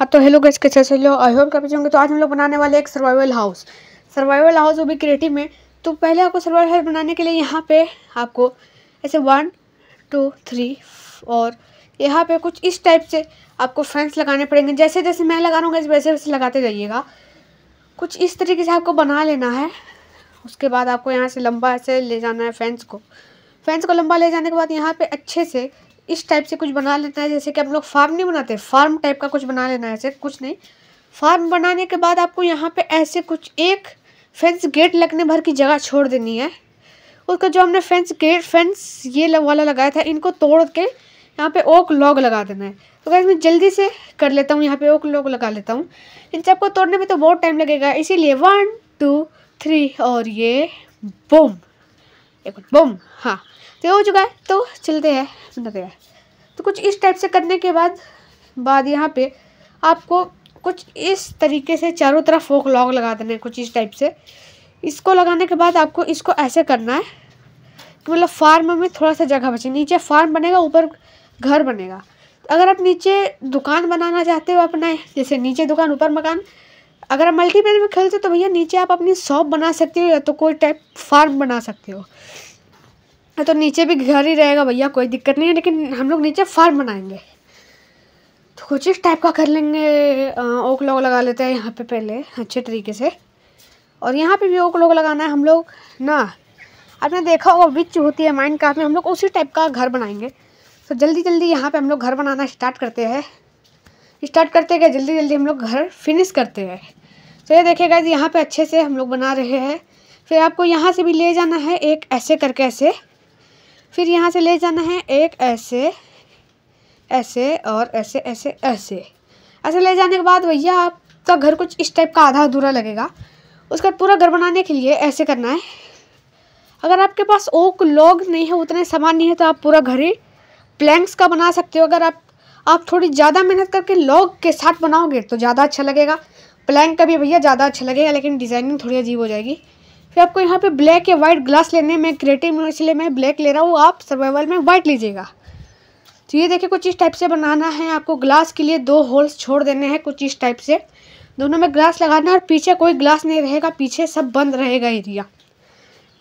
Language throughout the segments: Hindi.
हाँ तो हेलो गैस कैसे चलो आई होप कर होंगे तो आज हम लोग बनाने वाले एक सर्वाइवल हाउस सर्वाइवल हाउस वो भी क्रिएटिव में तो पहले आपको सर्वाइवल हाउस बनाने के लिए यहाँ पे आपको ऐसे वन टू थ्री और यहाँ पे कुछ इस टाइप से आपको फ्रेंड्स लगाने पड़ेंगे जैसे जैसे मैं लगा रहा हूँ वैसे वैसे लगाते जाइएगा कुछ इस तरीके से आपको बना लेना है उसके बाद आपको यहाँ से लंबा ऐसे ले जाना है फैंस को फैंस को लंबा ले जाने के बाद यहाँ पे अच्छे से इस टाइप से कुछ बना लेना है जैसे कि आप लोग फार्म नहीं बनाते फार्म टाइप का कुछ बना लेना है ऐसे कुछ नहीं फार्म बनाने के बाद आपको यहाँ पे ऐसे कुछ एक फेंस गेट लगने भर की जगह छोड़ देनी है उसका जो हमने फेंस गेट फेंस ये वाला लगाया था इनको तोड़ के यहाँ पे ओक लॉग लगा देना है तो गैस मैं जल्दी से कर लेता हूँ यहाँ पे ओक लॉग लगा लेता हूँ इन सबको तोड़ने में तो बहुत टाइम लगेगा इसीलिए वन टू थ्री और ये बुम एक बुम हाँ तो हो चुका है तो चलते हैं सुनते हैं तो कुछ इस टाइप से करने के बाद बाद यहाँ पे आपको कुछ इस तरीके से चारों तरफ फोक लॉग लगा देना है कुछ इस टाइप से इसको लगाने के बाद आपको इसको ऐसे करना है कि मतलब फार्म में थोड़ा सा जगह बचे नीचे फार्म बनेगा ऊपर घर बनेगा अगर आप नीचे दुकान बनाना चाहते हो अपना जैसे नीचे दुकान ऊपर मकान अगर आप मल्टीप्लेन में खेलते हो तो भैया नीचे आप अपनी शॉप बना सकते हो या तो कोई टाइप फार्म बना सकते हो तो नीचे भी घर ही रहेगा भैया कोई दिक्कत नहीं है लेकिन हम लोग नीचे फार्म बनाएंगे तो कुछ इस टाइप का कर लेंगे ओक लोग लगा लेते हैं यहाँ पे पहले अच्छे तरीके से और यहाँ पे भी ओक लोग लगाना है हम लोग ना आपने देखा होगा विच होती है माइंड कार्ड में हम लोग उसी टाइप का घर बनाएंगे तो जल्दी जल्दी यहाँ पर हम लोग घर बनाना स्टार्ट करते हैं स्टार्ट करते गए जल्दी जल्दी हम लोग घर फिनिश करते हैं तो ये देखिएगा यहाँ पे अच्छे से हम लोग बना रहे हैं फिर आपको यहाँ से भी ले जाना है एक ऐसे करके ऐसे फिर यहाँ से ले जाना है एक ऐसे ऐसे और ऐसे ऐसे ऐसे ऐसे ले जाने के बाद भैया आपका घर कुछ इस टाइप का आधा अधूरा लगेगा उसका पूरा घर बनाने के लिए ऐसे करना है अगर आपके पास ओक लॉग नहीं है उतने सामान नहीं है तो आप पूरा घर ही प्लैंक्स का बना सकते हो अगर आप आप थोड़ी ज़्यादा मेहनत करके लॉग के साथ बनाओगे तो ज़्यादा अच्छा लगेगा प्लैंक का भी भैया ज़्यादा अच्छा लगेगा लेकिन डिज़ाइनिंग थोड़ी अजीब हो जाएगी फिर आपको यहाँ पे ब्लैक या वाइट ग्लास लेने में क्रिएटिव इसलिए मैं ब्लैक ले रहा हूँ आप सर्वाइवल में वाइट लीजिएगा तो ये देखिए कुछ इस टाइप से बनाना है आपको ग्लास के लिए दो होल्स छोड़ देने हैं कुछ इस टाइप से दोनों में ग्लास लगाना है और पीछे कोई ग्लास नहीं रहेगा पीछे सब बंद रहेगा एरिया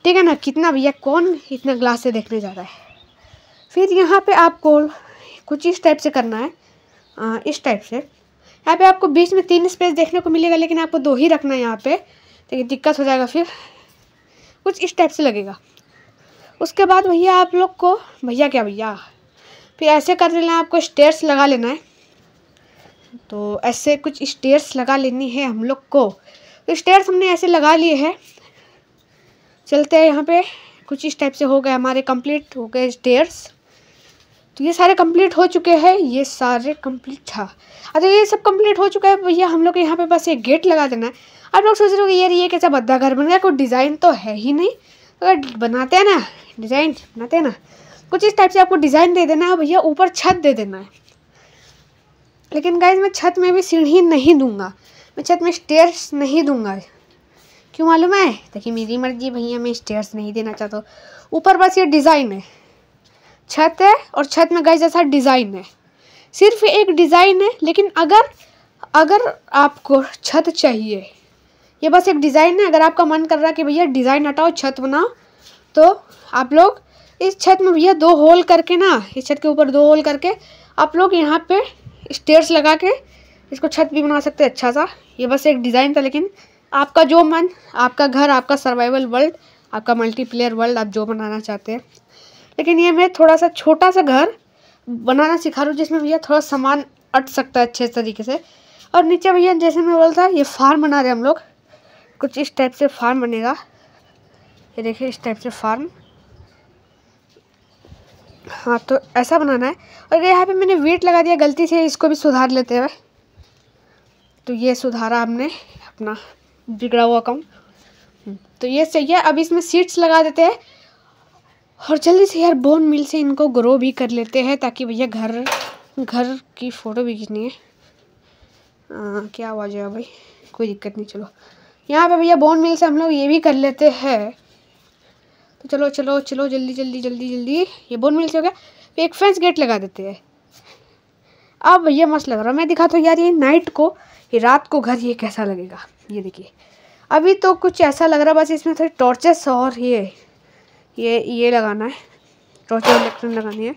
ठीक है ना कितना भैया कौन इतना ग्लास से देखने जा रहा है फिर यहाँ पर आपको कुछ इस टाइप से करना है आ, इस टाइप से यहाँ पे आपको बीच में तीन स्पेस देखने को मिलेगा लेकिन आपको दो ही रखना है यहाँ पे देखिए दिक्कत हो जाएगा फिर कुछ इस टाइप से लगेगा उसके बाद भैया आप लोग को भैया क्या भैया फिर ऐसे कर लेना है आपको स्टेयर्स लगा लेना है तो ऐसे कुछ स्टेयर्स लगा लेनी है हम लोग को तो स्टेयर्स हमने ऐसे लगा लिए हैं चलते हैं यहाँ पे कुछ इस टाइप से हो गए हमारे कंप्लीट हो गए स्टेयर्स तो ये सारे कंप्लीट हो चुके हैं ये सारे कंप्लीट था अच्छा ये सब कंप्लीट हो चुका है भैया हम लोग यहाँ पे बस एक गेट लगा देना है आप लोग सोच रहे हो यार ये कैसा बद्दा घर बन गया कोई डिज़ाइन तो है ही नहीं तो अगर बनाते हैं ना डिज़ाइन बनाते हैं ना कुछ इस टाइप से आपको डिज़ाइन दे देना है भैया ऊपर छत दे देना है लेकिन गाइज मैं छत में भी सीढ़ी नहीं दूंगा मैं छत में स्टेयर्स नहीं दूंगा क्यों मालूम है ताकि मेरी मर्जी भैया मैं स्टेयर्स नहीं देना चाहता ऊपर बस ये डिज़ाइन है छत है और छत में गाइज ऐसा डिज़ाइन है सिर्फ एक डिज़ाइन है लेकिन अगर अगर आपको छत चाहिए ये बस एक डिज़ाइन है अगर आपका मन कर रहा है कि भैया डिज़ाइन हटाओ छत बनाओ तो आप लोग इस छत में भैया दो होल करके ना इस छत के ऊपर दो होल करके आप लोग यहाँ पे स्टेयर्स लगा के इसको छत भी बना सकते हैं अच्छा सा ये बस एक डिज़ाइन था लेकिन आपका जो मन आपका घर आपका सर्वाइवल वर्ल्ड आपका मल्टीप्लेयर वर्ल्ड आप जो बनाना चाहते हैं लेकिन ये मैं थोड़ा सा छोटा सा घर बनाना सिखा रहा हूँ जिसमें भैया थोड़ा सामान अट सकता है अच्छे तरीके से और नीचे भैया जैसे मैं बोलता ये फार्म बना रहे हम लोग कुछ इस टाइप से फार्म बनेगा ये देखिए इस टाइप से फार्म हाँ तो ऐसा बनाना है और यहाँ पे मैंने वेट लगा दिया गलती से इसको भी सुधार लेते हुए तो ये सुधारा हमने अपना बिगड़ा हुआ अकाउंट तो ये सही है अब इसमें सीड्स लगा देते हैं और जल्दी से यार बोन मिल से इनको ग्रो भी कर लेते हैं ताकि भैया घर घर की फ़ोटो भी खींचनी है आ, हाँ, क्या आवाज़ है भाई कोई दिक्कत नहीं चलो यहाँ पे भैया बोन मिल से हम लोग ये भी कर लेते हैं तो चलो चलो चलो जल्दी जल्दी जल्दी जल्दी ये बोन मिल से हो गया फिर तो एक फ्रेंच गेट लगा देते हैं अब भैया मस्त लग रहा मैं दिखा तो यार ये नाइट को ये रात को घर ये कैसा लगेगा ये देखिए अभी तो कुछ ऐसा लग रहा बस इसमें थोड़ी टॉर्चेस और ये ये ये लगाना है टॉर्चेस इलेक्ट्रॉन लगानी है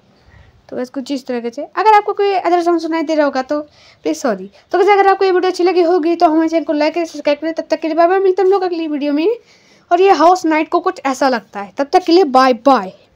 तो बस कुछ इस तरह से अगर आपको कोई अदर सॉन्ग सुनाई दे रहा होगा तो प्लीज़ सॉरी तो कैसे अगर आपको ये वीडियो अच्छी लगी होगी तो हमारे चैनल को लाइक करें सब्सक्राइब करें तब तक के लिए बाय बाय मिलते हम लोग अगली वीडियो में और ये हाउस नाइट को कुछ ऐसा लगता है तब तक के लिए बाय बाय